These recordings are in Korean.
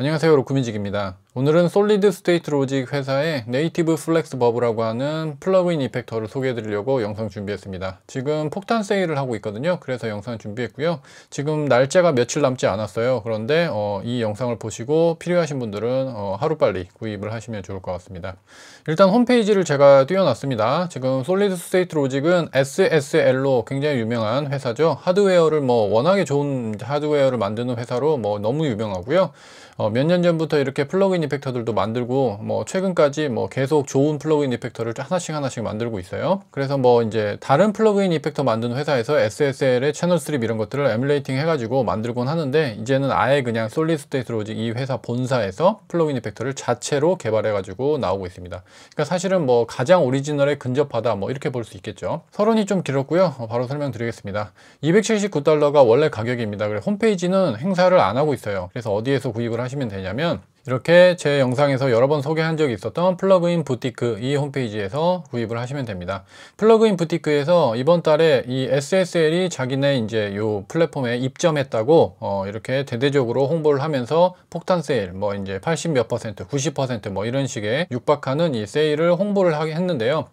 안녕하세요 로쿠민직입니다 오늘은 솔리드 스테이트 로직 회사의 네이티브 플렉스 버브라고 하는 플러그인 이펙터를 소개해 드리려고 영상 준비했습니다 지금 폭탄 세일을 하고 있거든요 그래서 영상 준비했고요 지금 날짜가 며칠 남지 않았어요 그런데 어, 이 영상을 보시고 필요하신 분들은 어, 하루빨리 구입을 하시면 좋을 것 같습니다 일단 홈페이지를 제가 띄워놨습니다 지금 솔리드 스테이트 로직은 SSL로 굉장히 유명한 회사죠 하드웨어를 뭐 워낙에 좋은 하드웨어를 만드는 회사로 뭐 너무 유명하고요 어, 몇 년 전부터 이렇게 플러그인 이펙터들도 만들고 뭐 최근까지 뭐 계속 좋은 플러그인 이펙터를 하나씩 하나씩 만들고 있어요. 그래서 뭐 이제 다른 플러그인 이펙터 만드는 회사에서 SSL의 채널 스트립 이런 것들을 에뮬레이팅 해가지고 만들곤 하는데 이제는 아예 그냥 솔리 스테이트로 직이 회사 본사에서 플러그인 이펙터를 자체로 개발해가지고 나오고 있습니다. 그러니까 사실은 뭐 가장 오리지널에 근접하다 뭐 이렇게 볼 수 있겠죠. 서론이 좀 길었고요. 어, 바로 설명드리겠습니다. 279달러가 원래 가격입니다. 그리고 홈페이지는 행사를 안 하고 있어요. 그래서 어디에서 구입을 하시 하시면 되냐면 이렇게 제 영상에서 여러 번 소개한 적이 있었던 플러그인 부티크 이 홈페이지에서 구입을 하시면 됩니다. 플러그인 부티크에서 이번 달에 이 SSL이 자기네 이제 요 플랫폼에 입점했다고 어 이렇게 대대적으로 홍보를 하면서 폭탄 세일 뭐 이제 80 몇 퍼센트, 90 퍼센트 뭐 이런 식의 육박하는 이 세일을 홍보를 하게 했는데요.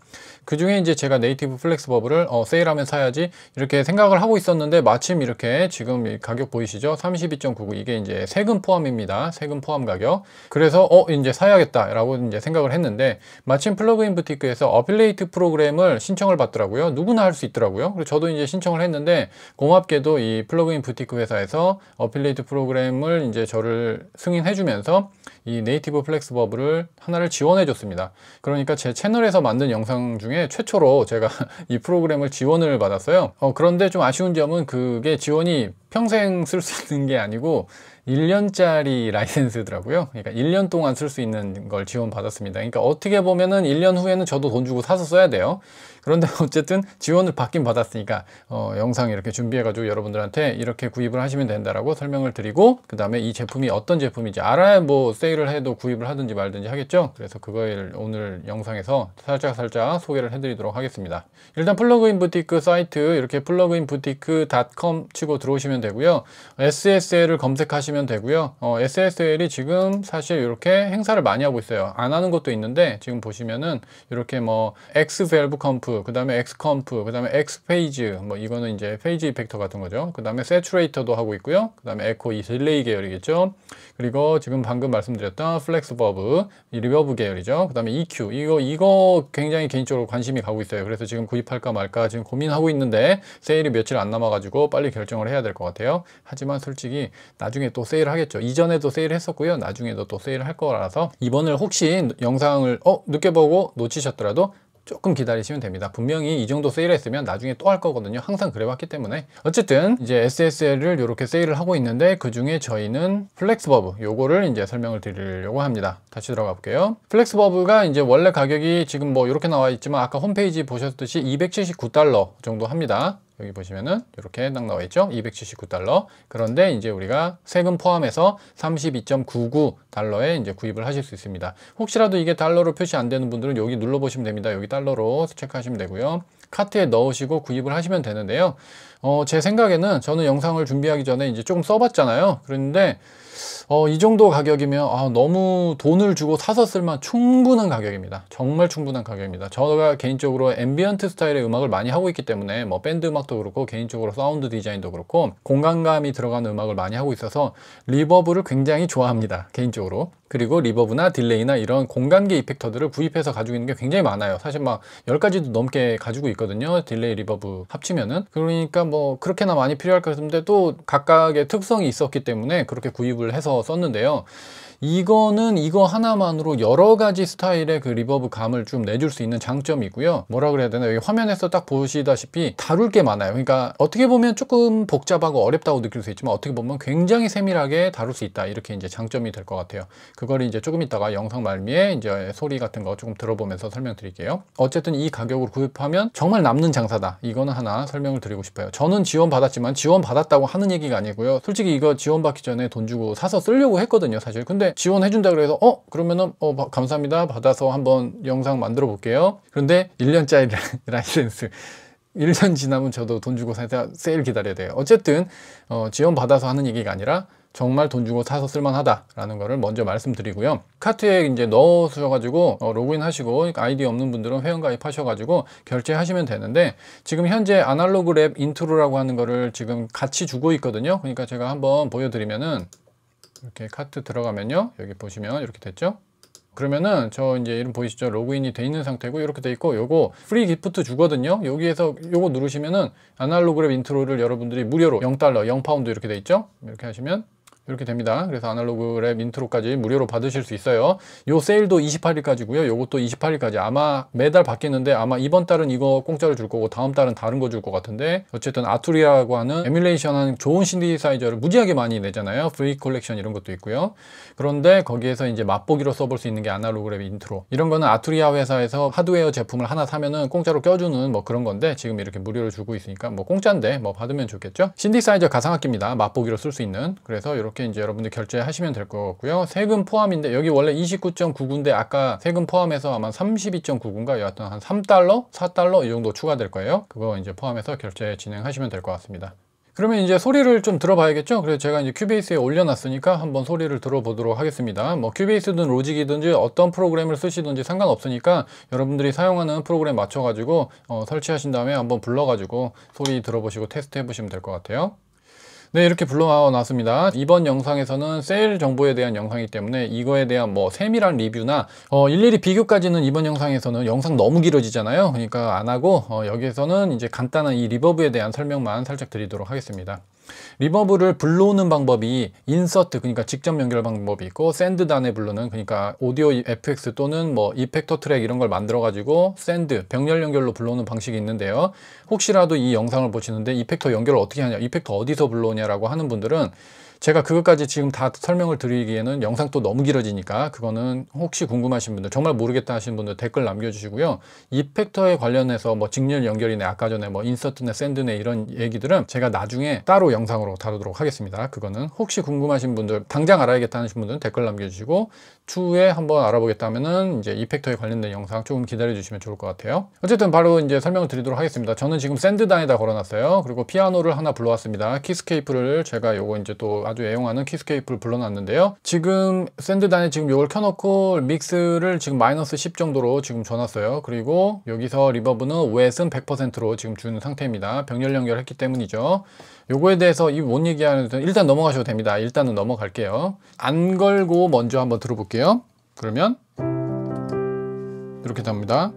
그 중에 이제 제가 네이티브 플렉스 버블을 어, 세일하면 사야지 이렇게 생각을 하고 있었는데 마침 이렇게 지금 가격 보이시죠? 32.99 이게 이제 세금 포함입니다. 세금 포함 가격. 그래서 어 이제 사야겠다라고 이제 생각을 했는데 마침 플러그인 부티크에서 어필레이트 프로그램을 신청을 받더라고요. 누구나 할 수 있더라고요. 그리고 저도 이제 신청을 했는데 고맙게도 이 플러그인 부티크 회사에서 어필레이트 프로그램을 이제 저를 승인해주면서 이 네이티브 플렉스버블을 하나를 지원해 줬습니다 그러니까 제 채널에서 만든 영상 중에 최초로 제가 이 프로그램을 지원을 받았어요 어, 그런데 좀 아쉬운 점은 그게 지원이 평생 쓸 수 있는 게 아니고 1년짜리 라이센스더라고요. 그러니까 1년 동안 쓸 수 있는 걸 지원받았습니다. 그러니까 어떻게 보면은 1년 후에는 저도 돈 주고 사서 써야 돼요. 그런데 어쨌든 지원을 받긴 받았으니까 어, 영상 이렇게 준비해가지고 여러분들한테 이렇게 구입을 하시면 된다라고 설명을 드리고 그 다음에 이 제품이 어떤 제품인지 알아야 뭐 세일을 해도 구입을 하든지 말든지 하겠죠. 그래서 그걸 오늘 영상에서 살짝살짝 살짝 소개를 해드리도록 하겠습니다. 일단 플러그인 부티크 사이트 이렇게 플러그인 부티크 닷컴 치고 들어오시면 되고요. SSL을 검색하시면 되고요. 어, SSL이 지금 사실 이렇게 행사를 많이 하고 있어요. 안 하는 것도 있는데 지금 보시면은 이렇게 뭐 Xvalve 컴프, 그 다음에 X컴프, 그 다음에 X페이지, 뭐 이거는 이제 페이지 이펙터 같은 거죠. 그 다음에 세츄레이터도 하고 있고요. 그 다음에 에코 이 딜레이 계열이겠죠. 그리고 지금 방금 말씀드렸던 플렉스버브, 리버브 계열이죠. 그 다음에 EQ, 이거 이거 굉장히 개인적으로 관심이 가고 있어요. 그래서 지금 구입할까 말까 지금 고민하고 있는데 세일이 며칠 안 남아가지고 빨리 결정을 해야 될 것 같아요. 같아요. 하지만 솔직히 나중에 또 세일을 하겠죠. 이전에도 세일을 했었고요. 나중에도 또 세일을 할 거라서 이번을 혹시 영상을 어 늦게 보고 놓치셨더라도 조금 기다리시면 됩니다 분명히 이 정도 세일 을 했으면 나중에 또 할 거거든요 항상 그래왔기 때문에 어쨌든 이제 SSL을 이렇게 세일을 하고 있는데 그 중에 저희는 플렉스버브 요거를 이제 설명을 드리려고 합니다 다시 들어가 볼게요 플렉스버브가 이제 원래 가격이 지금 뭐 이렇게 나와 있지만 아까 홈페이지 보셨듯이 279달러 정도 합니다 여기 보시면은 이렇게 딱 나와 있죠. 279달러. 그런데 이제 우리가 세금 포함해서 32.99달러에 이제 구입을 하실 수 있습니다. 혹시라도 이게 달러로 표시 안 되는 분들은 여기 눌러보시면 됩니다. 여기 달러로 체크하시면 되고요. 카트에 넣으시고 구입을 하시면 되는데요. 어, 제 생각에는 저는 영상을 준비하기 전에 이제 조금 써봤잖아요. 그런데 어, 이 정도 가격이면 아, 너무 돈을 주고 사서 쓸만 충분한 가격입니다. 정말 충분한 가격입니다. 저가 개인적으로 앰비언트 스타일의 음악을 많이 하고 있기 때문에 뭐 밴드 음악도 그렇고 개인적으로 사운드 디자인도 그렇고 공간감이 들어가는 음악을 많이 하고 있어서 리버브를 굉장히 좋아합니다. 개인적으로. 그리고 리버브나 딜레이나 이런 공간계 이펙터들을 구입해서 가지고 있는 게 굉장히 많아요. 사실 막 10가지도 넘게 가지고 있거든요. 딜레이 리버브 합치면은. 그러니까 뭐뭐 그렇게나 많이 필요할 것 같은데 또 각각의 특성이 있었기 때문에 그렇게 구입을 해서 썼는데요. 이거는 이거 하나만으로 여러 가지 스타일의 그 리버브 감을 좀 내줄 수 있는 장점이고요 뭐라 그래야 되나 여기 화면에서 딱 보시다시피 다룰 게 많아요 그러니까 어떻게 보면 조금 복잡하고 어렵다고 느낄 수 있지만 어떻게 보면 굉장히 세밀하게 다룰 수 있다 이렇게 이제 장점이 될 것 같아요 그걸 이제 조금 이따가 영상 말미에 이제 소리 같은 거 조금 들어보면서 설명드릴게요 어쨌든 이 가격으로 구입하면 정말 남는 장사다 이거는 하나 설명을 드리고 싶어요 저는 지원 받았지만 지원 받았다고 하는 얘기가 아니고요 솔직히 이거 지원 받기 전에 돈 주고 사서 쓰려고 했거든요 사실 근데 지원해준다 그래서 어 그러면은 어 감사합니다 받아서 한번 영상 만들어 볼게요 그런데 1년짜리 라이센스 1년 지나면 저도 돈 주고 사야 세일 기다려야 돼요 어쨌든 어, 지원 받아서 하는 얘기가 아니라 정말 돈 주고 사서 쓸만하다라는 거를 먼저 말씀드리고요. 카트에 이제 넣으셔가지고 어, 로그인 하시고 아이디 없는 분들은 회원 가입하셔가지고 결제하시면 되는데 지금 현재 아날로그 랩 인트로라고 하는 거를 지금 같이 주고 있거든요. 그러니까 제가 한번 보여드리면은 이렇게 카트 들어가면요 여기 보시면 이렇게 됐죠 그러면은 저 이제 이름 보이시죠 로그인이 돼 있는 상태고 이렇게 돼 있고 요거 프리 기프트 주거든요 여기에서 요거 누르시면은 아날로그랩 인트로를 여러분들이 무료로 0달러 0파운드 이렇게 돼 있죠 이렇게 하시면 이렇게 됩니다. 그래서 아날로그 랩 인트로까지 무료로 받으실 수 있어요. 요 세일도 28일까지고요. 요것도 28일까지 아마 매달 바뀌는데 아마 이번 달은 이거 공짜로 줄 거고 다음 달은 다른 거 줄 것 같은데 어쨌든 아투리아고 하는 에뮬레이션 하 좋은 신디사이저를 무지하게 많이 내잖아요. 브이 컬렉션 이런 것도 있고요. 그런데 거기에서 이제 맛보기로 써볼 수 있는 게 아날로그 랩 인트로 이런 거는 아투리아 회사에서 하드웨어 제품을 하나 사면은 공짜로 껴주는 뭐 그런 건데 지금 이렇게 무료로 주고 있으니까 뭐 공짜인데 뭐 받으면 좋겠죠. 신디사이저 가상악기입니다. 맛보기로 쓸 수 있는 그래서 이렇게 이렇게 이제 여러분들 결제하시면 될 것 같고요. 세금 포함인데 여기 원래 29.99인데 아까 세금 포함해서 아마 32.99인가 여하튼 한 3달러, 4달러 이 정도 추가될 거예요. 그거 이제 포함해서 결제 진행하시면 될 것 같습니다. 그러면 이제 소리를 좀 들어봐야겠죠? 그래서 제가 이제 큐베이스에 올려놨으니까 한번 소리를 들어보도록 하겠습니다. 뭐 큐베이스든 로직이든지 어떤 프로그램을 쓰시든지 상관없으니까 여러분들이 사용하는 프로그램 맞춰가지고 어, 설치하신 다음에 한번 불러가지고 소리 들어보시고 테스트 해보시면 될 것 같아요. 네 이렇게 불러나왔습니다 이번 영상에서는 세일 정보에 대한 영상이기 때문에 이거에 대한 뭐 세밀한 리뷰나 어, 일일이 비교까지는 이번 영상에서는 영상 너무 길어지잖아요 그러니까 안하고 어, 여기에서는 이제 간단한 이 리버브에 대한 설명만 살짝 드리도록 하겠습니다 리버브를 불러오는 방법이 인서트 그러니까 직접 연결 방법이 있고 샌드단에 불러는 그러니까 오디오 FX 또는 뭐 이펙터 트랙 이런 걸 만들어 가지고 샌드 병렬 연결로 불러오는 방식이 있는데요 혹시라도 이 영상을 보시는데 이펙터 연결을 어떻게 하냐 이펙터 어디서 불러오냐라고 하는 분들은 제가 그것까지 지금 다 설명을 드리기에는 영상 또 너무 길어지니까 그거는 혹시 궁금하신 분들 정말 모르겠다 하신 분들 댓글 남겨주시고요 이펙터에 관련해서 뭐 직렬 연결이네 아까 전에 뭐 인서트네 샌드네 이런 얘기들은 제가 나중에 따로 영상으로 다루도록 하겠습니다 그거는 혹시 궁금하신 분들 당장 알아야겠다 하신 분들은 댓글 남겨주시고 추후에 한번 알아보겠다 면은 이제 이펙터에 관련된 영상 조금 기다려 주시면 좋을 것 같아요 어쨌든 바로 이제 설명을 드리도록 하겠습니다 저는 지금 샌드단에다 걸어놨어요 그리고 피아노를 하나 불러왔습니다 키스케이프를 제가 요거 이제 또 아주 애용하는 키스케이프를 불러놨는데요. 지금 샌드단에 지금 이걸 켜놓고 믹스를 지금 마이너스 10 정도로 지금 줘놨어요. 그리고 여기서 리버브는 웨은 100%로 지금 주는 상태입니다. 병렬 연결했기 때문이죠. 요거에 대해서 이못 얘기하는 일단 넘어가셔도 됩니다. 일단은 넘어갈게요. 안 걸고 먼저 한번 들어볼게요. 그러면 이렇게 됩니다.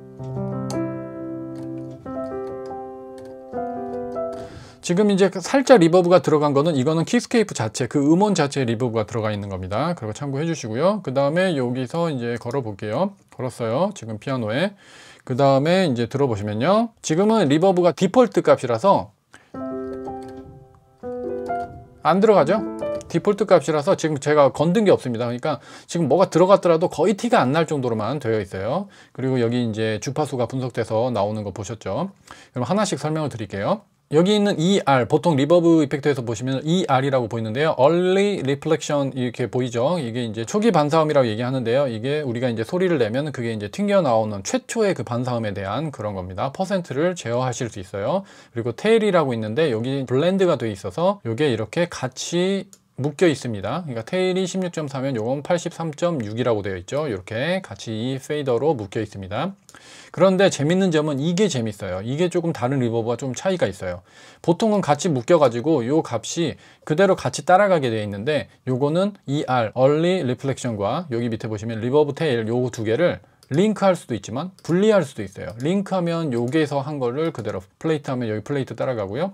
지금 이제 살짝 리버브가 들어간 거는 이거는 키스케이프 자체 그 음원 자체에 리버브가 들어가 있는 겁니다 그리고 참고해 주시고요 그 다음에 여기서 이제 걸어 볼게요 걸었어요 지금 피아노에 그 다음에 이제 들어보시면요 지금은 리버브가 디폴트 값이라서 안 들어가죠 디폴트 값이라서 지금 제가 건든 게 없습니다 그러니까 지금 뭐가 들어갔더라도 거의 티가 안 날 정도로만 되어 있어요 그리고 여기 이제 주파수가 분석돼서 나오는 거 보셨죠 그럼 하나씩 설명을 드릴게요 여기 있는 ER, 보통 리버브 이펙트에서 보시면 ER이라고 보이는데요. Early Reflection 이렇게 보이죠. 이게 이제 초기 반사음이라고 얘기하는데요. 이게 우리가 이제 소리를 내면 그게 이제 튕겨나오는 최초의 그 반사음에 대한 그런 겁니다. 퍼센트를 제어하실 수 있어요. 그리고 테일이라고 있는데 여기 블렌드가 돼 있어서 이게 이렇게 같이 묶여 있습니다. 그러니까 테일이 16.4면 요건 83.6이라고 되어 있죠. 이렇게 같이 이 페이더로 묶여 있습니다. 그런데 재밌는 점은 이게 재밌어요. 이게 조금 다른 리버브와 좀 차이가 있어요. 보통은 같이 묶여가지고 요 값이 그대로 같이 따라가게 되어 있는데 요거는 ER, Early Reflection과 여기 밑에 보시면 리버브 테일 요거 두 개를 링크할 수도 있지만 분리할 수도 있어요 링크하면 요기에서한 거를 그대로 플레이트하면 여기 플레이트 따라가고요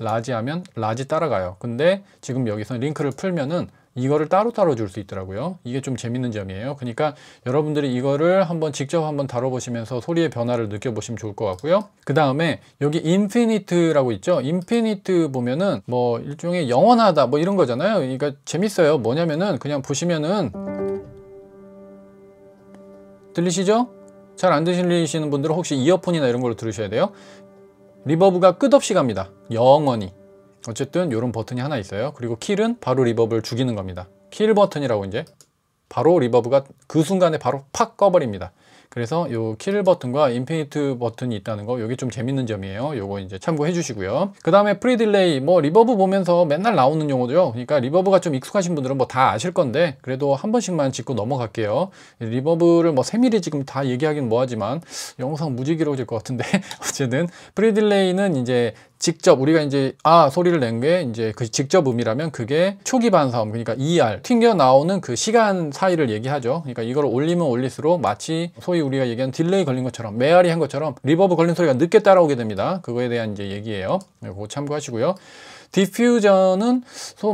라지 하면 라지 따라가요. 근데 지금 여기서 링크를 풀면은 이거를 따로따로 줄 수 있더라고요. 이게 좀 재밌는 점이에요. 그러니까 여러분들이 이거를 한번 직접 한번 다뤄보시면서 소리의 변화를 느껴보시면 좋을 것 같고요. 그 다음에 여기 인피니트라고 있죠. 인피니트 보면은 뭐 일종의 영원하다 뭐 이런 거잖아요. 그러니까 재밌어요. 뭐냐면은 그냥 보시면은 들리시죠? 잘 안 들리시는 분들은 혹시 이어폰이나 이런 걸로 들으셔야 돼요. 리버브가 끝없이 갑니다 영원히 어쨌든 이런 버튼이 하나 있어요 그리고 킬은 바로 리버브를 죽이는 겁니다 킬 버튼이라고 이제 바로 리버브가 그 순간에 바로 팍 꺼버립니다 그래서 이킬 버튼과 인피니트 버튼이 있다는 거요게좀 재밌는 점이에요 요거 이제 참고해 주시고요 그 다음에 프리딜레이 뭐 리버브 보면서 맨날 나오는 용어도요 그러니까 리버브가 좀 익숙하신 분들은 뭐 다 아실 건데 그래도 한 번씩만 짚고 넘어갈게요 리버브를 뭐 세밀히 지금 다 얘기하긴 뭐하지만 영상 무지기로워질 것 같은데 어쨌든 프리딜레이는 이제 직접 우리가 이제 아 소리를 낸 게 이제 그 직접 음이라면 그게 초기 반사음 그러니까 ER 튕겨 나오는 그 시간 사이를 얘기하죠. 그러니까 이걸 올리면 올릴수록 마치 소위 우리가 얘기한 딜레이 걸린 것처럼 메아리 한 것처럼 리버브 걸린 소리가 늦게 따라오게 됩니다. 그거에 대한 이제 얘기예요. 네, 그거 참고하시고요. 디퓨저는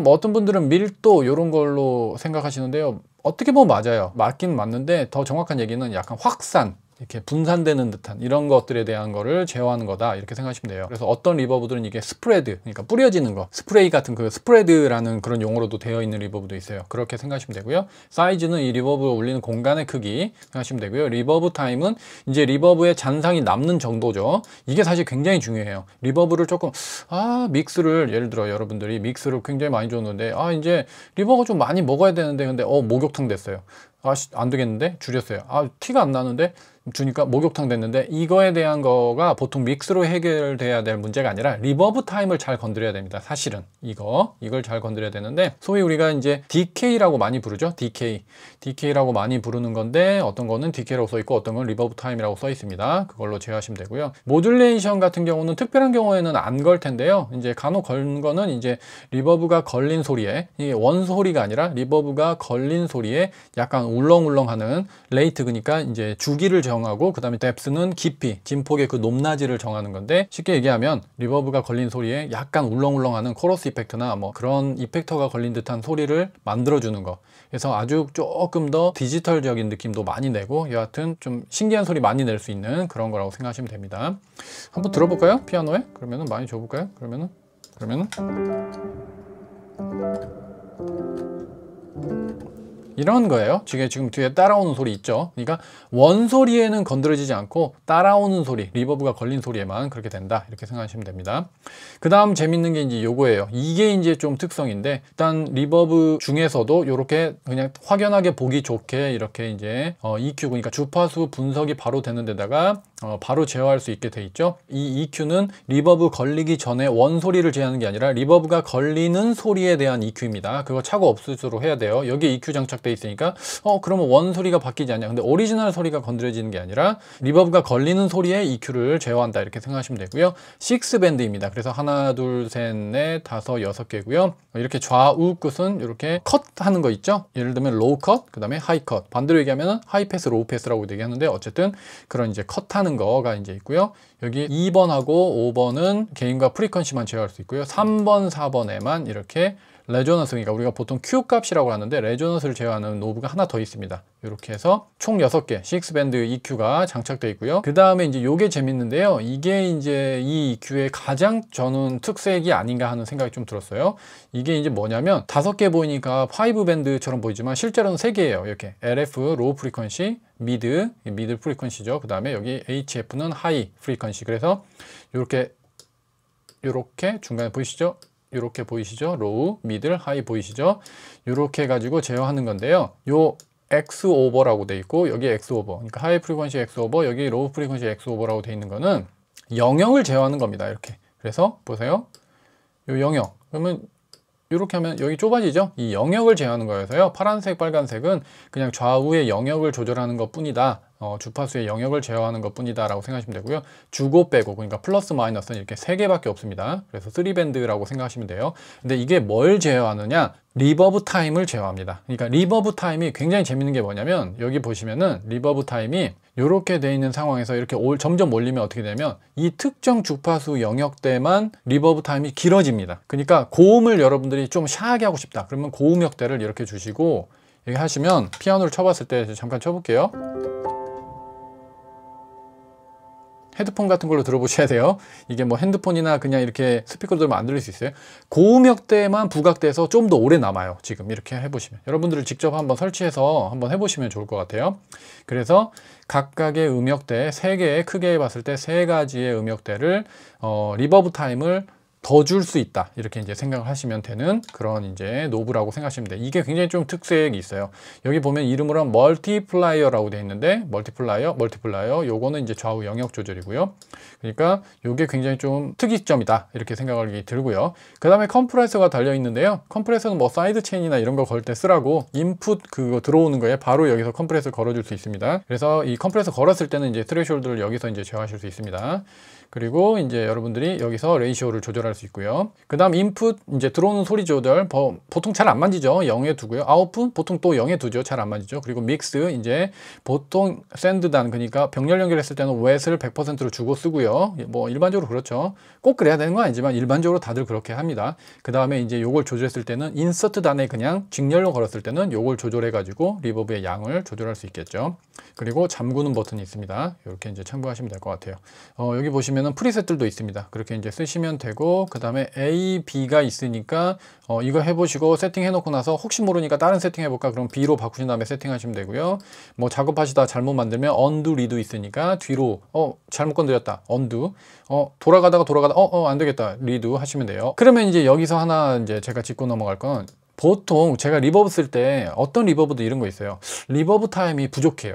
뭐 어떤 분들은 밀도 이런 걸로 생각하시는데요. 어떻게 보면 맞아요. 맞긴 맞는데 더 정확한 얘기는 약간 확산 이렇게 분산되는 듯한 이런 것들에 대한 거를 제어하는 거다 이렇게 생각하시면 돼요 그래서 어떤 리버브들은 이게 스프레드 그러니까 뿌려지는 거 스프레이 같은 그 스프레드라는 그런 용어로도 되어 있는 리버브도 있어요 그렇게 생각하시면 되고요 사이즈는 이 리버브 올리는 공간의 크기 생각하시면 되고요 리버브 타임은 이제 리버브에 잔상이 남는 정도죠 이게 사실 굉장히 중요해요 리버브를 조금 아 믹스를 예를 들어 여러분들이 믹스를 굉장히 많이 줬는데 아 이제 리버브 좀 많이 먹어야 되는데 근데 어 목욕탕 됐어요 아 안 되겠는데 줄였어요 아 티가 안 나는데 주니까 목욕탕 됐는데 이거에 대한 거가 보통 믹스로 해결돼야 될 문제가 아니라 리버브 타임을 잘 건드려야 됩니다 사실은 이거 이걸 잘 건드려야 되는데 소위 우리가 이제 DK라고 많이 부르죠 DK DK라고 많이 부르는 건데 어떤 거는 DK라고 써 있고 어떤 건 리버브 타임이라고 써 있습니다 그걸로 제어하시면 되고요 모듈레이션 같은 경우는 특별한 경우에는 안 걸 텐데요 이제 간혹 걸 거는 이제 리버브가 걸린 소리에 이게 원소리가 아니라 리버브가 걸린 소리에 약간 울렁울렁하는 레이트 그니까 이제 주기를 정하 정하고 그 다음에 뎁스는 깊이, 진폭의 그 높낮이를 정하는 건데 쉽게 얘기하면 리버브가 걸린 소리에 약간 울렁울렁하는 코러스 이펙트나 뭐 그런 이펙터가 걸린 듯한 소리를 만들어주는 거 그래서 아주 조금 더 디지털적인 느낌도 많이 내고 여하튼 좀 신기한 소리 많이 낼 수 있는 그런 거라고 생각하시면 됩니다 한번 들어볼까요? 피아노에? 그러면은 많이 줘볼까요? 그러면은 그러면은 이런 거예요 지금 뒤에 따라오는 소리 있죠 그러니까 원소리에는 건드려지지 않고 따라오는 소리 리버브가 걸린 소리에만 그렇게 된다 이렇게 생각하시면 됩니다 그 다음 재밌는 게 이제 요거예요 이게 이제 좀 특성인데 일단 리버브 중에서도 이렇게 그냥 확연하게 보기 좋게 이렇게 이제 어, EQ 그러니까 주파수 분석이 바로 되는 데다가 어, 바로 제어할 수 있게 돼 있죠 이 EQ는 리버브 걸리기 전에 원소리를 제어하는 게 아니라 리버브가 걸리는 소리에 대한 EQ입니다 그거 차고 없을수록 해야 돼요 여기 EQ 장착돼 돼 있으니까 어 그러면 원 소리가 바뀌지 않냐 근데 오리지널 소리가 건드려지는 게 아니라 리버브가 걸리는 소리에 EQ를 제어한다 이렇게 생각하시면 되고요 6밴드입니다 그래서 하나 둘 셋 넷 다섯 여섯 개고요 이렇게 좌우 끝은 이렇게 컷 하는 거 있죠 예를 들면 로우 컷그 다음에 하이 컷 반대로 얘기하면 하이 패스 로우 패스라고 얘기하는데 어쨌든 그런 이제 컷 하는 거가 이제 있고요 여기 2번하고 5번은 개인과 프리퀀시만 제어할 수 있고요 3번 4번에만 이렇게 레조넌스니까 우리가 보통 Q 값이라고 하는데 레조넌스를 제어하는 노브가 하나 더 있습니다. 이렇게 해서 총 6개 6밴드 EQ가 장착되어 있고요. 그 다음에 이제 요게 재밌는데요. 이게 이제 이 EQ의 가장 저는 특색이 아닌가 하는 생각이 좀 들었어요. 이게 이제 뭐냐면 5개 보이니까 5밴드처럼 보이지만 실제로는 3개예요. 이렇게 LF 로우 프리퀀시 미드, 미드 프리퀀시죠. 그 다음에 여기 HF는 하이 프리퀀시. 그래서 이렇게 이렇게 중간에 보이시죠? 이렇게 보이시죠? 로우, 미들, 하이 보이시죠? 이렇게 가지고 제어하는 건데요. 요 X 오버라고 돼 있고 여기 X 오버, 그러니까 하이 프리퀀시 X 오버, 여기 로우 프리퀀시 X 오버라고 돼 있는 거는 영역을 제어하는 겁니다. 이렇게. 그래서 보세요. 요 영역. 그러면 이렇게 하면 여기 좁아지죠? 이 영역을 제어하는 거여서요. 파란색, 빨간색은 그냥 좌우의 영역을 조절하는 것 뿐이다. 어, 주파수의 영역을 제어하는 것 뿐이다 라고 생각하시면 되고요. 주고 빼고 그러니까 플러스 마이너스는 이렇게 세개밖에 없습니다. 그래서 3밴드라고 생각하시면 돼요. 근데 이게 뭘 제어하느냐? 리버브 타임을 제어합니다. 그러니까 리버브 타임이 굉장히 재밌는 게 뭐냐면 여기 보시면은 리버브 타임이 이렇게 돼 있는 상황에서 이렇게 올, 점점 올리면 어떻게 되면이 특정 주파수 영역대만 리버브 타임이 길어집니다. 그러니까 고음을 여러분들이 좀 샤하게 하고 싶다. 그러면 고음역대를 이렇게 주시고 여기 하시면 피아노를 쳐봤을 때 잠깐 쳐볼게요. 헤드폰 같은 걸로 들어보셔야 돼요. 이게 뭐 핸드폰이나 그냥 이렇게 스피커로 들으면 안 들릴 수 있어요. 고음역대만 부각돼서 좀 더 오래 남아요. 지금 이렇게 해보시면. 여러분들을 직접 한번 설치해서 한번 해보시면 좋을 것 같아요. 그래서 각각의 음역대, 3개 크게 봤을 때 세 가지의 음역대를 어, 리버브 타임을 더줄수 있다 이렇게 이제 생각하시면 을 되는 그런 이제 노브라고 생각하시면 돼 이게 굉장히 좀 특색이 있어요 여기 보면 이름으로 멀티플라이어라고 되어 있는데 멀티플라이어 멀티플라이어 요거는 이제 좌우 영역 조절이고요 그러니까 요게 굉장히 좀 특이점이다 이렇게 생각을 들고요 그 다음에 컴프레서가 달려 있는데요 컴프레서는 뭐 사이드 체인이나 이런 거 걸 때 쓰라고 인풋 그거 들어오는 거에 바로 여기서 컴프레서 걸어줄 수 있습니다 그래서 이 컴프레서 걸었을 때는 이제 트레이드를 여기서 이제 제어하실 수 있습니다 그리고 이제 여러분들이 여기서 레이시오를 조절할 수 있고요 그 다음 인풋 이제 들어오는 소리 조절 보통 잘 안 만지죠 0에 두고요 아웃풋 보통 또 0에 두죠 잘 안 만지죠 그리고 믹스 이제 보통 샌드단 그러니까 병렬 연결했을 때는 웻을 100%로 주고 쓰고요 뭐 일반적으로 그렇죠 꼭 그래야 되는 건 아니지만 일반적으로 다들 그렇게 합니다 그 다음에 이제 요걸 조절했을 때는 인서트 단에 그냥 직렬로 걸었을 때는 요걸 조절해 가지고 리버브의 양을 조절할 수 있겠죠 그리고 잠그는 버튼이 있습니다 이렇게 이제 참고하시면 될 것 같아요 어, 여기 보시면 보시면 프리셋들도 있습니다. 그렇게 이제 쓰시면 되고 그 다음에 A, B가 있으니까 어, 이거 해보시고 세팅해놓고 나서 혹시 모르니까 다른 세팅해볼까? 그럼 B로 바꾸신 다음에 세팅하시면 되고요. 뭐 작업하시다 잘못 만들면 언두 리도 있으니까 뒤로 어 잘못 건드렸다 언두 어 돌아가다가 돌아가다 어어 어, 안 되겠다 리도 하시면 돼요. 그러면 이제 여기서 하나 이제 제가 짚고 넘어갈 건 보통 제가 리버브 쓸 때 어떤 리버브도 이런 거 있어요. 리버브 타임이 부족해요.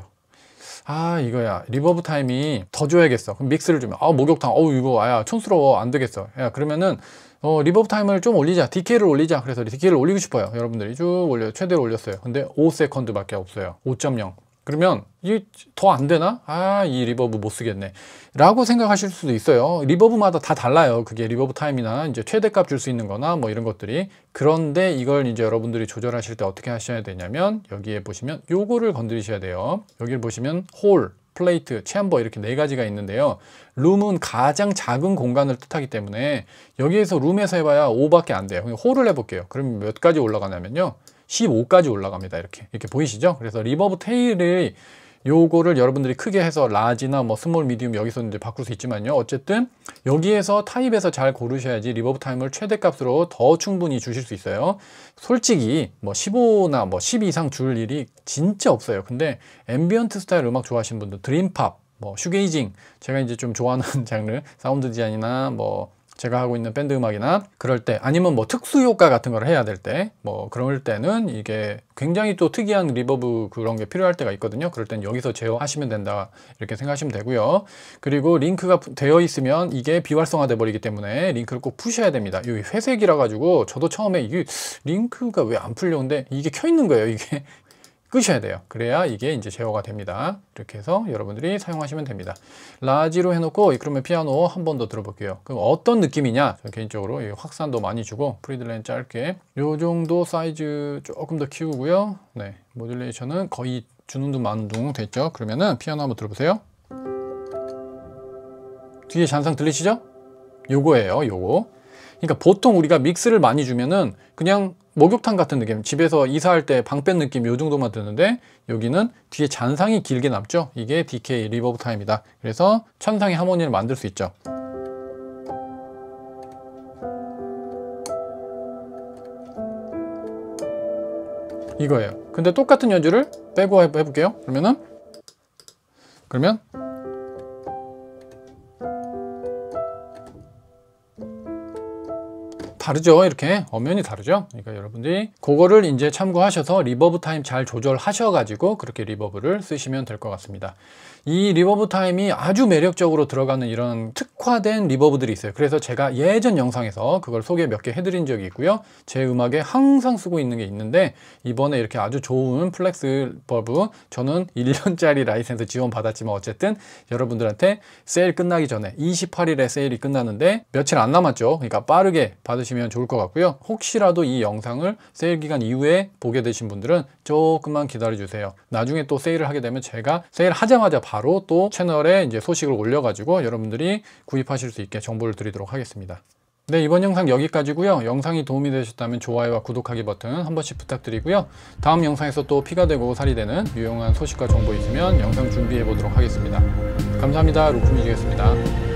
아 이거야 리버브 타임이 더 줘야겠어 그럼 믹스를 주면 아 목욕탕 어우 이거 아야 촌스러워 안 되겠어 야 그러면은 어, 리버브 타임을 좀 올리자 디케이를 올리자 그래서 디케이를 올리고 싶어요 여러분들이 쭉 올려 최대로 올렸어요 근데 5세컨드밖에 없어요 5.0 그러면 이 더 안 되나? 아, 이 리버브 못 쓰겠네. 라고 생각하실 수도 있어요. 리버브마다 다 달라요. 그게 리버브 타임이나 이제 최대값 줄 수 있는 거나 뭐 이런 것들이. 그런데 이걸 이제 여러분들이 조절하실 때 어떻게 하셔야 되냐면 여기에 보시면 요거를 건드리셔야 돼요. 여기를 보시면 홀, 플레이트, 챔버 이렇게 네 가지가 있는데요. 룸은 가장 작은 공간을 뜻하기 때문에 여기에서 룸에서 해봐야 5밖에 안 돼요. 홀을 해볼게요. 그럼 몇 가지 올라가냐면요. 15까지 올라갑니다. 이렇게 이렇게 보이시죠? 그래서 리버브 테일의 요거를 여러분들이 크게 해서 라지나 뭐 스몰 미디움 여기서 이제 바꿀 수 있지만요 어쨌든 여기에서 타입에서 잘 고르셔야지 리버브 타임을 최대값으로 더 충분히 주실 수 있어요 솔직히 뭐 15나 뭐 10 이상 줄 일이 진짜 없어요 근데 앰비언트 스타일 음악 좋아하시는 분들 드림팝 뭐 슈게이징 제가 이제 좀 좋아하는 장르 사운드 디자인이나 뭐 제가 하고 있는 밴드 음악이나 그럴 때 아니면 뭐 특수 효과 같은 걸 해야 될 때 뭐 그럴 때는 이게 굉장히 또 특이한 리버브 그런 게 필요할 때가 있거든요 그럴 땐 여기서 제어하시면 된다 이렇게 생각하시면 되고요 그리고 링크가 되어 있으면 이게 비활성화 돼 버리기 때문에 링크를 꼭 푸셔야 됩니다 이 회색이라 가지고 저도 처음에 이게 링크가 왜 안 풀려 온데 이게 켜 있는 거예요 이게 끄셔야 돼요. 그래야 이게 이제 제어가 됩니다. 이렇게 해서 여러분들이 사용하시면 됩니다. 라지로 해놓고 그러면 피아노 한 번 더 들어볼게요. 그럼 어떤 느낌이냐? 개인적으로 확산도 많이 주고 프리드렌 짧게 요 정도 사이즈 조금 더 키우고요. 네, 모듈레이션은 거의 주는 둥만둥 됐죠. 그러면은 피아노 한번 들어보세요. 뒤에 잔상 들리시죠? 요거예요, 요거. 그러니까 보통 우리가 믹스를 많이 주면은 그냥 목욕탕 같은 느낌 집에서 이사할 때 방 뺀 느낌 이 정도만 드는데 여기는 뒤에 잔상이 길게 남죠 이게 DK 리버브 타입니다 그래서 천상의 하모니를 만들 수 있죠 이거예요 근데 똑같은 연주를 빼고 해볼게요 그러면은 그러면 다르죠 이렇게 엄연히 다르죠 그러니까 여러분들이 그거를 이제 참고하셔서 리버브 타임 잘 조절하셔 가지고 그렇게 리버브를 쓰시면 될 것 같습니다 이 리버브 타임이 아주 매력적으로 들어가는 이런 특화된 리버브들이 있어요 그래서 제가 예전 영상에서 그걸 소개 몇 개 해드린 적이 있고요 제 음악에 항상 쓰고 있는 게 있는데 이번에 이렇게 아주 좋은 플렉스 버브 저는 1년짜리 라이센스 지원 받았지만 어쨌든 여러분들한테 세일 끝나기 전에 28일에 세일이 끝나는데 며칠 안 남았죠 그러니까 빠르게 받으시 보시면 좋을 것 같고요. 혹시라도 이 영상을 세일 기간 이후에 보게 되신 분들은 조금만 기다려 주세요. 나중에 또 세일을 하게 되면 제가 세일 하자마자 바로 또 채널에 이제 소식을 올려가지고 여러분들이 구입하실 수 있게 정보를 드리도록 하겠습니다. 네 이번 영상 여기까지고요 영상이 도움이 되셨다면 좋아요와 구독하기 버튼 한 번씩 부탁드리고요 다음 영상에서 또 피가 되고 살이 되는 유용한 소식과 정보 있으면 영상 준비해 보도록 하겠습니다 감사합니다 루크뮤직이었습니다